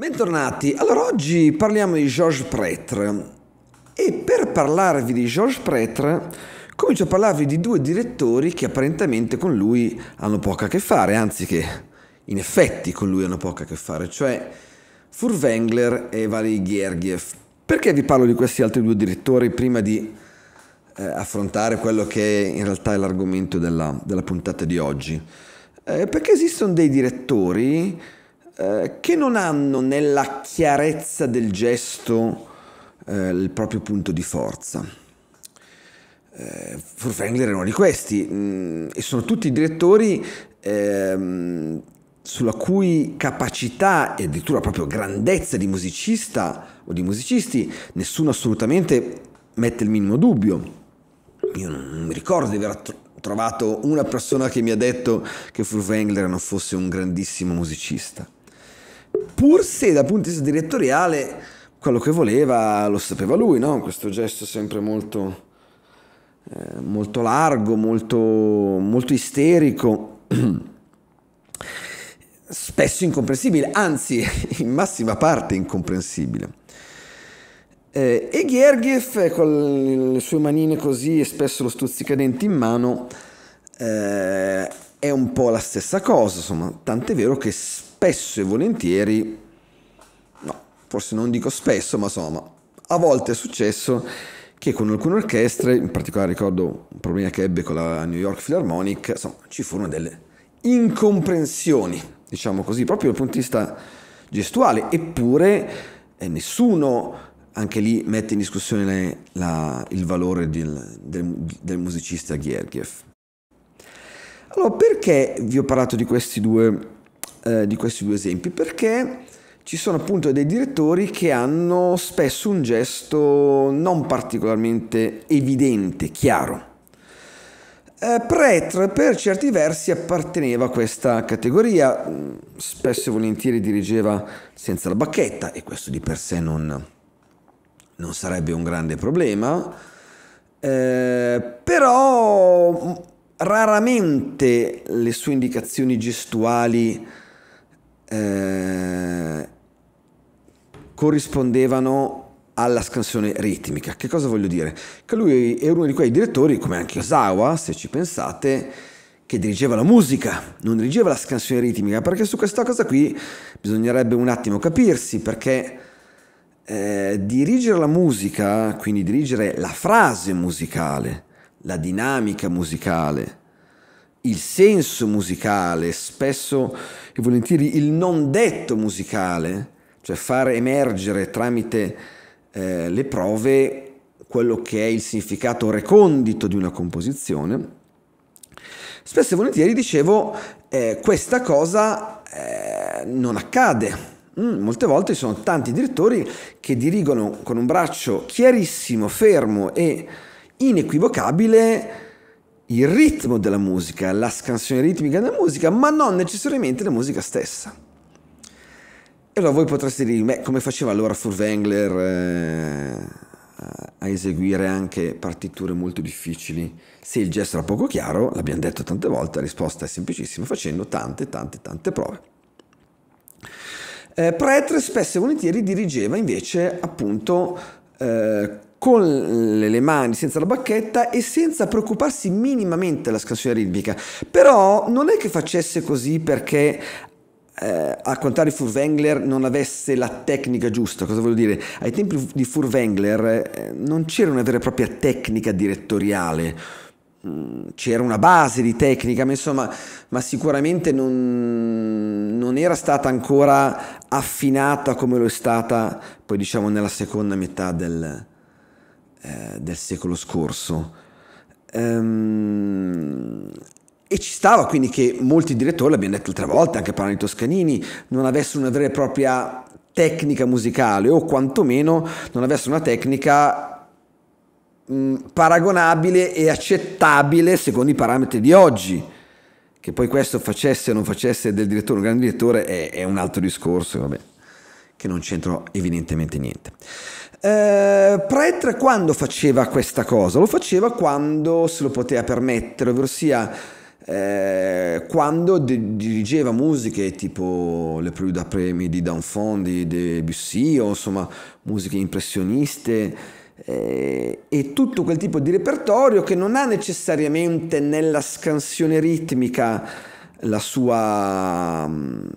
Bentornati, allora oggi parliamo di Georges Pretre e per parlarvi di Georges Pretre comincio a parlarvi di due direttori che apparentemente con lui hanno poco a che fare, anzi che in effetti con lui hanno poco a che fare, cioè Furwängler e Valery Gergiev. Perché vi parlo di questi altri due direttori prima di eh, affrontare quello che in realtà è l'argomento della, della puntata di oggi? Eh, perché esistono dei direttori eh, che non hanno nella chiarezza del gesto eh, il proprio punto di forza. Eh, Furfengler è uno di questi mh, mm, e sono tutti direttori ehm, sulla cui capacità e addirittura proprio grandezza di musicista o di musicisti nessuno assolutamente mette il minimo dubbio. Io non mi ricordo di aver trovato una persona che mi ha detto che Furfengler non fosse un grandissimo musicista. Pur se dal punto di vista direttoriale quello che voleva lo sapeva lui, no? questo gesto sempre molto, eh, molto largo, molto, molto isterico, spesso incomprensibile, anzi in massima parte incomprensibile. Eh, e Ghergiev eh, con le sue manine così e spesso lo stuzzicadente in mano eh, è un po' la stessa cosa, insomma, tant'è vero che spesso spesso e volentieri, no, forse non dico spesso, ma insomma, a volte è successo che con alcune orchestre, in particolare ricordo un problema che ebbe con la New York Philharmonic, insomma, ci furono delle incomprensioni, diciamo così, proprio dal punto di vista gestuale, eppure eh, nessuno anche lì mette in discussione la, il valore del, del, del musicista Ghergiev. Allora, perché vi ho parlato di questi due eh, di questi due esempi perché ci sono appunto dei direttori che hanno spesso un gesto non particolarmente evidente, chiaro. Eh, Pretre per certi versi apparteneva a questa categoria, mm, spesso e volentieri dirigeva senza la bacchetta e questo di per sé non, non sarebbe un grande problema, eh, però mm, raramente le sue indicazioni gestuali eh, corrispondevano alla scansione ritmica. Che cosa voglio dire? Che lui è uno di quei direttori, come anche Osawa, se ci pensate, che dirigeva la musica, non dirigeva la scansione ritmica, perché su questa cosa qui bisognerebbe un attimo capirsi, perché eh, dirigere la musica, quindi dirigere la frase musicale, la dinamica musicale, il senso musicale, spesso e volentieri il non detto musicale, cioè far emergere tramite eh, le prove quello che è il significato recondito di una composizione. Spesso e volentieri, dicevo, eh, questa cosa eh, non accade. Mm, molte volte ci sono tanti direttori che dirigono con un braccio chiarissimo, fermo e inequivocabile il ritmo della musica, la scansione ritmica della musica, ma non necessariamente la musica stessa. E allora voi potreste dire, beh, come faceva allora Furtwängler eh, a eseguire anche partiture molto difficili? Se il gesto era poco chiaro, l'abbiamo detto tante volte, la risposta è semplicissima, facendo tante, tante, tante prove. Eh, Pretre spesso e volentieri dirigeva invece appunto eh, con le mani, senza la bacchetta e senza preoccuparsi minimamente della scansione ritmica. Però non è che facesse così perché eh, a contare Furwängler non avesse la tecnica giusta, cosa voglio dire? Ai tempi di Furwängler eh, non c'era una vera e propria tecnica direttoriale mm, c'era una base di tecnica, ma, insomma, ma sicuramente non, non, era stata ancora affinata come lo è stata poi diciamo nella seconda metà del, eh, del secolo scorso. Ehm, e ci stava quindi che molti direttori, l'abbiamo detto altre volte, anche parlando di Toscanini, non avessero una vera e propria tecnica musicale o quantomeno non avessero una tecnica mh, mm, paragonabile e accettabile secondo i parametri di oggi. Che poi questo facesse o non facesse del direttore un grande direttore è, è un altro discorso, vabbè, che non c'entra evidentemente niente. Eh, Pretre quando faceva questa cosa? Lo faceva quando se lo poteva permettere, ovvero sia eh, quando de- dirigeva musiche tipo le prelude a premi di Danfondi, di Debussy o insomma musiche impressioniste eh, e tutto quel tipo di repertorio che non ha necessariamente nella scansione ritmica la sua,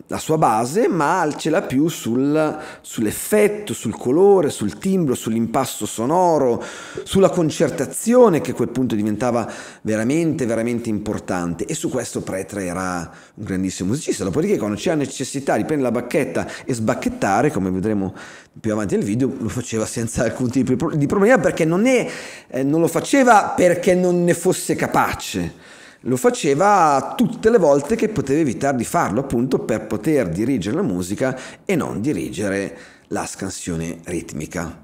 la sua, base, ma ce l'ha più sul, sull'effetto, sul colore, sul timbro, sull'impasto sonoro, sulla concertazione che a quel punto diventava veramente, veramente importante. E su questo Pretra era un grandissimo musicista. Dopodiché, quando c'era necessità di prendere la bacchetta e sbacchettare, come vedremo più avanti nel video, lo faceva senza alcun tipo di problema perché non, è, eh, non lo faceva perché non ne fosse capace lo faceva tutte le volte che poteva evitare di farlo, appunto per poter dirigere la musica e non dirigere la scansione ritmica,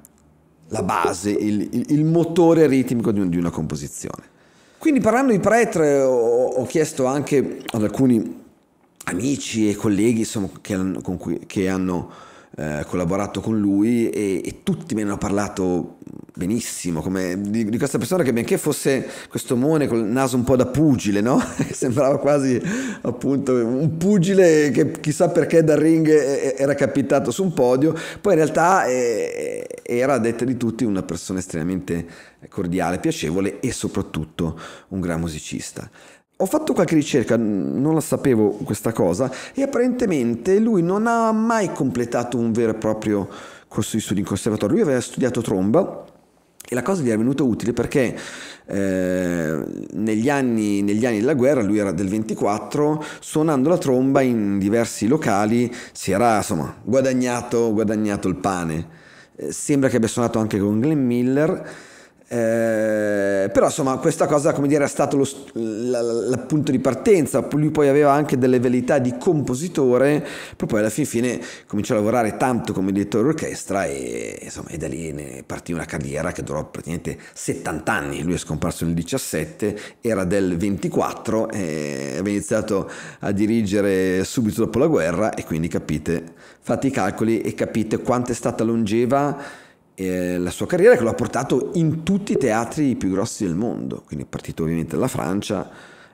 la base, il, il motore ritmico di, un, di, una composizione. Quindi parlando di Pretre ho, ho chiesto anche ad alcuni amici e colleghi insomma, che, hanno, cui, che hanno eh, collaborato con lui e, e, tutti me ne hanno parlato benissimo, come di, di, questa persona che benché fosse questo mone il naso un po' da pugile, no? che sembrava quasi appunto un pugile che chissà perché dal ring era capitato su un podio, poi in realtà eh, eh, era a detta di tutti una persona estremamente cordiale, piacevole e soprattutto un gran musicista. Ho fatto qualche ricerca, non la sapevo questa cosa, e apparentemente lui non ha mai completato un vero e proprio corso di studi in conservatorio. Lui aveva studiato tromba, e la cosa gli è venuta utile perché eh, negli, anni, negli, anni, della guerra, lui era del 24, suonando la tromba in diversi locali si era insomma, guadagnato, guadagnato il pane. Eh, sembra che abbia suonato anche con Glenn Miller eh, però insomma questa cosa come dire è stato lo, la, la, la, punto di partenza lui poi aveva anche delle velità di compositore però poi alla fin fine cominciò a lavorare tanto come direttore d'orchestra e insomma e da lì ne partì una carriera che durò praticamente 70 anni lui è scomparso nel 17 era del 24 e aveva iniziato a dirigere subito dopo la guerra e quindi capite fate i calcoli e capite quanto è stata longeva eh, la sua carriera che lo ha portato in tutti i teatri più grossi del mondo, quindi è partito ovviamente dalla Francia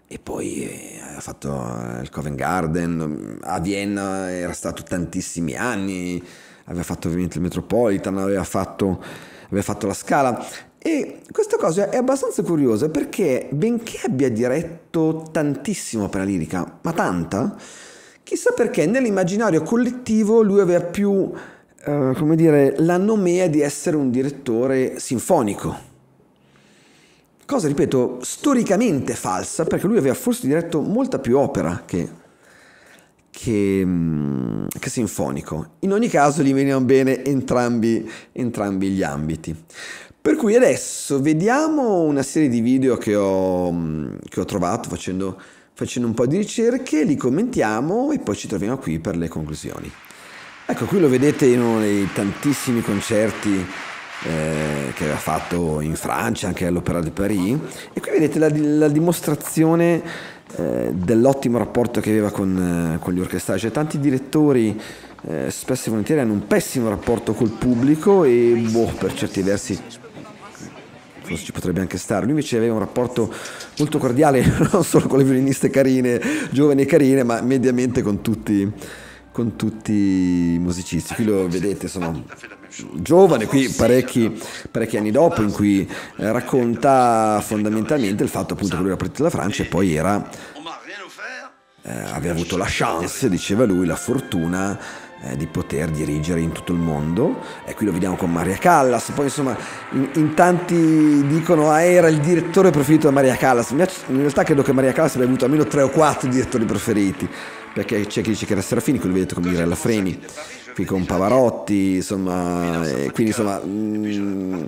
e poi eh, ha fatto eh, il Covent Garden, mm, a Vienna era stato tantissimi anni, aveva fatto ovviamente il Metropolitan, aveva fatto, aveva fatto la Scala e questa cosa è abbastanza curiosa perché benché abbia diretto tantissima opera lirica, ma tanta, chissà perché nell'immaginario collettivo lui aveva più eh, come dire, la nomea di essere un direttore sinfonico. Cosa, ripeto, storicamente falsa, perché lui aveva forse diretto molta più opera che, che, mm, che sinfonico. In ogni caso gli venivano bene entrambi, entrambi gli ambiti. Per cui adesso vediamo una serie di video che ho, mm, che ho trovato facendo, facendo un po' di ricerche, li commentiamo e poi ci troviamo qui per le conclusioni. Ecco, qui lo vedete in uno dei tantissimi concerti eh, che aveva fatto in Francia, anche all'Opera di Paris, e qui vedete la, la dimostrazione eh, dell'ottimo rapporto che aveva con, eh, con gli orchestrali. Cioè, tanti direttori eh, spesso e volentieri hanno un pessimo rapporto col pubblico e boh, per certi versi forse ci potrebbe anche stare. Lui invece aveva un rapporto molto cordiale, non solo con le violiniste carine, giovani e carine, ma mediamente con tutti con tutti i musicisti. Qui lo vedete, sono giovane, qui parecchi, parecchi anni dopo, in cui eh, racconta fondamentalmente il fatto appunto che lui era partito dalla Francia e poi era, eh, aveva avuto la chance, diceva lui, la fortuna eh, di poter dirigere in tutto il mondo e qui lo vediamo con Maria Callas poi insomma in, in tanti dicono ah, era il direttore preferito da Maria Callas in realtà credo che Maria Callas abbia avuto almeno tre o quattro direttori preferiti perché c'è chi dice che era Serafini, quello vedete come dire Mirella Freni, qui con Pavarotti, insomma, eh, quindi insomma... Mh, mm,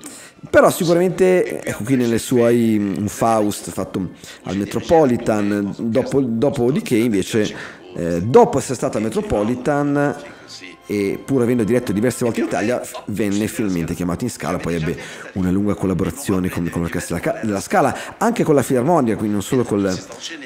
però sicuramente, ecco qui nelle sue un Faust fatto al Metropolitan, dopo, dopodiché invece, eh, dopo essere stato al Metropolitan e pur avendo diretto diverse volte in Italia venne finalmente chiamato in scala, poi ebbe una lunga collaborazione con, con l'orchestra della Scala, anche con la Filarmonica, quindi non solo col,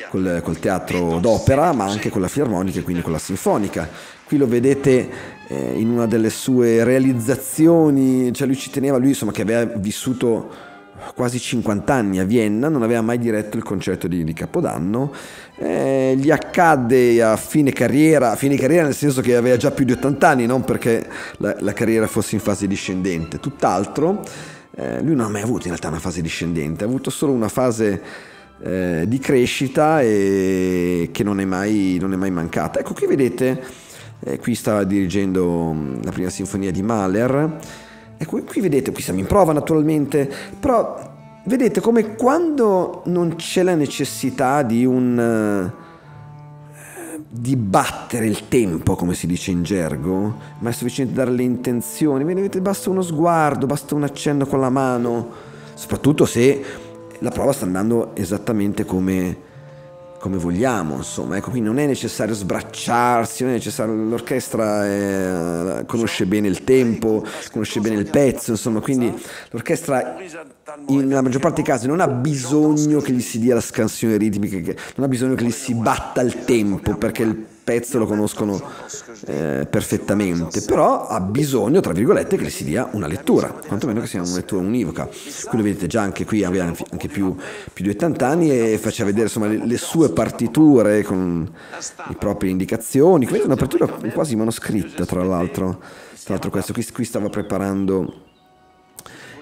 col, col teatro d'opera, ma anche con la Filarmonica, quindi con la Sinfonica. Qui lo vedete eh, in una delle sue realizzazioni, cioè lui ci teneva, lui insomma che aveva vissuto quasi 50 anni a Vienna, non aveva mai diretto il concerto di, di Capodanno, eh, gli accadde a fine carriera, a fine carriera nel senso che aveva già più di 80 anni, non perché la, la carriera fosse in fase discendente, tutt'altro, eh, lui non ha mai avuto in realtà una fase discendente, ha avuto solo una fase eh, di crescita e che non è, mai, non è mai mancata. Ecco qui vedete, eh, qui stava dirigendo mm, la prima sinfonia di Mahler, Ecco, qui vedete, qui siamo in prova naturalmente, però vedete come quando non c'è la necessità di un eh, di battere il tempo, come si dice in gergo, ma è sufficiente dare le intenzioni. basta uno sguardo, basta un accenno con la mano, soprattutto se la prova sta andando esattamente come come vogliamo, insomma, ecco, quindi non è necessario sbracciarsi, non è necessario, l'orchestra è, eh, conosce bene il tempo, conosce bene il pezzo, insomma, quindi l'orchestra nella maggior parte dei casi non ha bisogno che gli si dia la scansione ritmica, non ha bisogno che gli si batta il tempo, perché il pezzo lo conoscono eh, perfettamente, però ha bisogno, tra virgolette, che si dia una lettura, quantomeno che sia una lettura univoca. Quindi vedete già anche qui aveva anche più, più di 80 anni e faceva vedere insomma, le, le, sue partiture con le proprie indicazioni. Questa è un'apertura quasi manoscritta, tra l'altro. Tra l'altro questo qui, qui stava preparando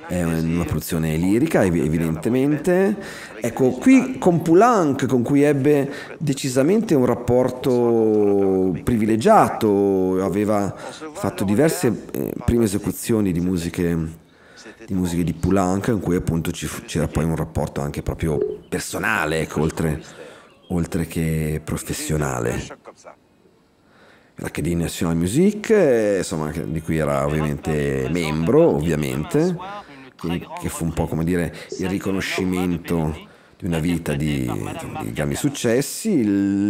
è una produzione lirica evidentemente. Ecco, qui con Poulenc, con cui ebbe decisamente un rapporto privilegiato, aveva fatto diverse eh, prime esecuzioni di musiche di musiche di Poulenc, in cui appunto c'era poi un rapporto anche proprio personale, ecco, oltre, oltre che professionale. L'Académie Nationale Musique, eh, insomma, di cui era ovviamente membro, ovviamente. Quindi, che fu un po' come dire il riconoscimento di una vita di, di grandi successi,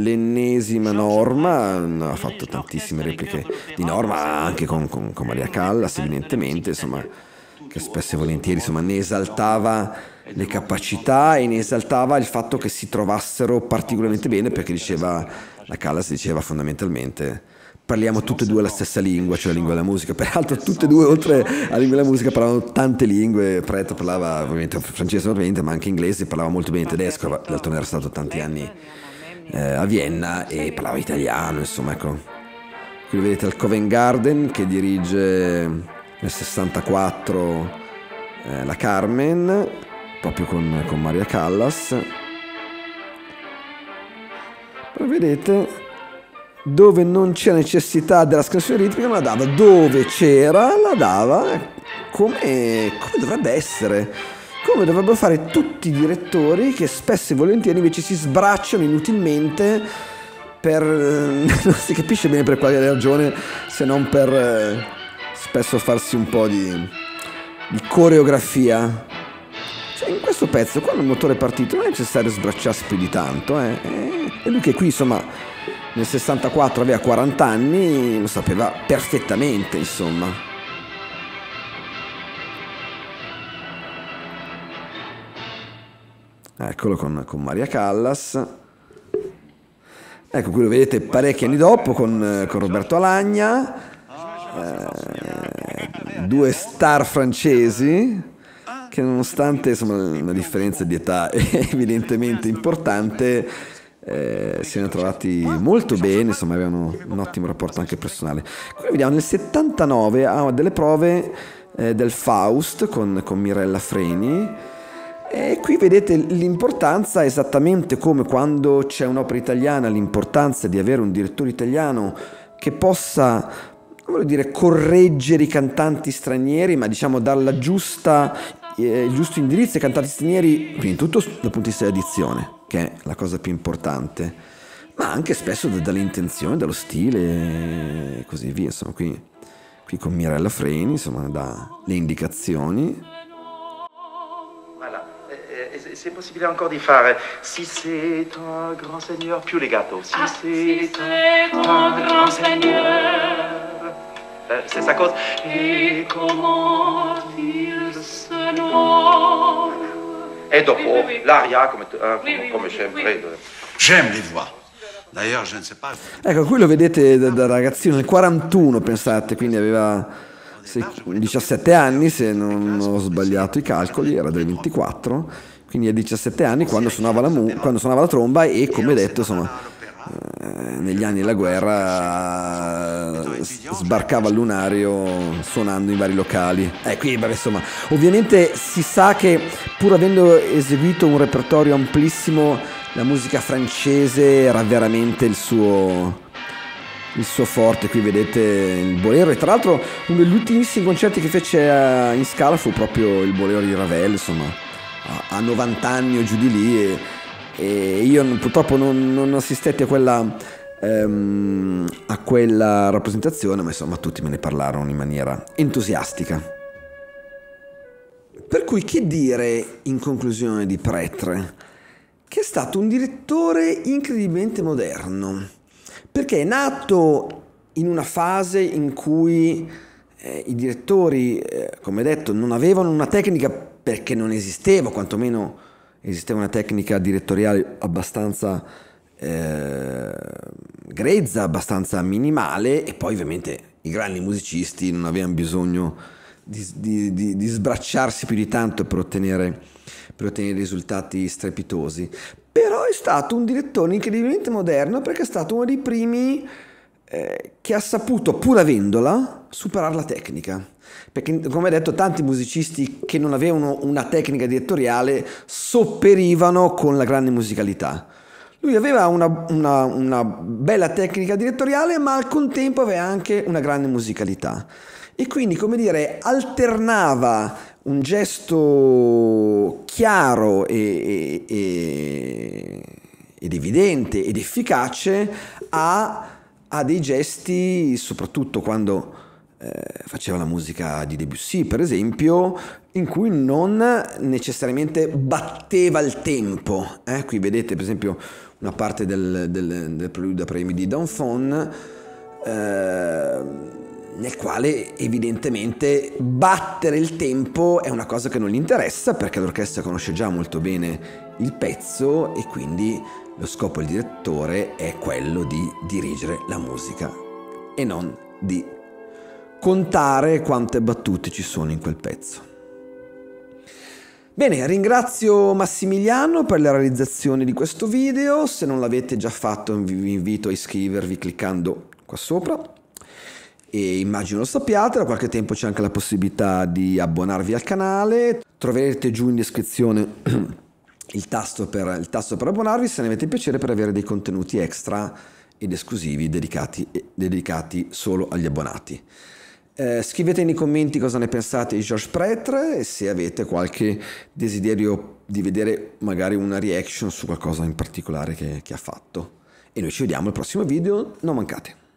l'ennesima norma, mm, ha fatto tantissime repliche di norma anche con, con, con Maria Callas evidentemente, insomma, che spesso e volentieri insomma, ne esaltava le capacità e ne esaltava il fatto che si trovassero particolarmente bene perché diceva, la Callas diceva fondamentalmente parliamo tutte e due la stessa lingua, cioè la lingua della musica. Peraltro tutte e due, oltre alla lingua della musica, parlavano tante lingue. Preto parlava ovviamente francese, ovviamente, ma anche inglese, parlava molto bene tedesco, L'altro era stato tanti anni eh, a Vienna e parlava italiano, insomma, ecco. Qui vedete il Covent Garden che dirige nel 64 eh, la Carmen, proprio con, con Maria Callas. Poi vedete dove non c'è necessità della scansione ritmica non la dava, dove c'era la dava come, come dovrebbe essere, come dovrebbero fare tutti i direttori che spesso e volentieri invece si sbracciano inutilmente per... non si capisce bene per quale ragione se non per spesso farsi un po' di, di coreografia. Cioè, in questo pezzo, quando il motore è partito, non è necessario sbracciarsi più di tanto, eh? E lui che qui, insomma, nel 64 aveva 40 anni, lo sapeva perfettamente, insomma. Eccolo con, con Maria Callas. Ecco, qui lo vedete parecchi anni dopo con, con Roberto Alagna, eh, due star francesi che nonostante insomma, una differenza di età evidentemente importante eh, si erano trovati molto bene, insomma avevano un ottimo rapporto anche personale. Quindi vediamo, nel 79 ha delle prove eh, del Faust con, con Mirella Freni. E qui vedete l'importanza, esattamente come quando c'è un'opera italiana, l'importanza di avere un direttore italiano che possa dire, correggere i cantanti stranieri, ma diciamo dalla giusta il giusto indirizzo ai cantanti stranieri, prima di tutto dal punto di vista della dizione, che è la cosa più importante, ma anche spesso d- dalle dallo stile e così via. Insomma, qui, qui con Mirella Freni, insomma, dà le indicazioni. Voilà. Eh, c'est eh, possibile ancora di fare Si c'est un grand seigneur più legato Si ah, c'est si un, un grand seigneur, seigneur. Eh, stessa cosa E comment dire e dopo l'aria, come, eh, come sempre. J'aime les voix. D'ailleurs, je ne sais pas. Ecco, qui lo vedete da, da ragazzino, nel 41 pensate, quindi aveva 17 anni, se non ho sbagliato i calcoli, era del 24, quindi a 17 anni quando suonava la, mu- quando suonava la tromba e come detto insomma eh, negli anni della guerra eh, sbarcava al lunario suonando in vari locali. Eh, qui, beh, insomma, ovviamente si sa che pur avendo eseguito un repertorio amplissimo, la musica francese era veramente il suo, il suo forte. Qui vedete il bolero. E tra l'altro, uno degli ultimissimi concerti che fece eh, in scala fu proprio il bolero di Ravel, insomma, a 90 anni o giù di lì. E, e io purtroppo non, non assistetti a quella, ehm, a quella rappresentazione, ma insomma tutti me ne parlarono in maniera entusiastica. Per cui che dire in conclusione di Pretre? Che è stato un direttore incredibilmente moderno, perché è nato in una fase in cui eh, i direttori, eh, come detto, non avevano una tecnica perché non esisteva, quantomeno esisteva una tecnica direttoriale abbastanza eh, grezza, abbastanza minimale e poi ovviamente i grandi musicisti non avevano bisogno di, di, di, di sbracciarsi più di tanto per ottenere, per ottenere risultati strepitosi. Però è stato un direttore incredibilmente moderno perché è stato uno dei primi eh, che ha saputo, pur avendola, superare la tecnica. Perché, come detto, tanti musicisti che non avevano una tecnica direttoriale sopperivano con la grande musicalità. Lui aveva una, una, una bella tecnica direttoriale, ma al contempo aveva anche una grande musicalità. E quindi, come dire, alternava un gesto chiaro e, e, e, ed evidente ed efficace a ha dei gesti, soprattutto quando eh, faceva la musica di Debussy, per esempio, in cui non necessariamente batteva il tempo. Eh? Qui vedete, per esempio, una parte del, del, del preludio a premi di Danfon. Eh, nel quale evidentemente battere il tempo è una cosa che non gli interessa perché l'orchestra conosce già molto bene il pezzo e quindi lo scopo del direttore è quello di dirigere la musica e non di contare quante battute ci sono in quel pezzo. Bene, ringrazio Massimiliano per la realizzazione di questo video, se non l'avete già fatto vi invito a iscrivervi cliccando qua sopra e immagino lo sappiate, da qualche tempo c'è anche la possibilità di abbonarvi al canale, troverete giù in descrizione il tasto, per, il tasto per abbonarvi se ne avete piacere per avere dei contenuti extra ed esclusivi dedicati, eh, dedicati solo agli abbonati. Eh, scrivete nei commenti cosa ne pensate di George Pretre e se avete qualche desiderio di vedere magari una reaction su qualcosa in particolare che, che ha fatto. E noi ci vediamo al prossimo video, non mancate.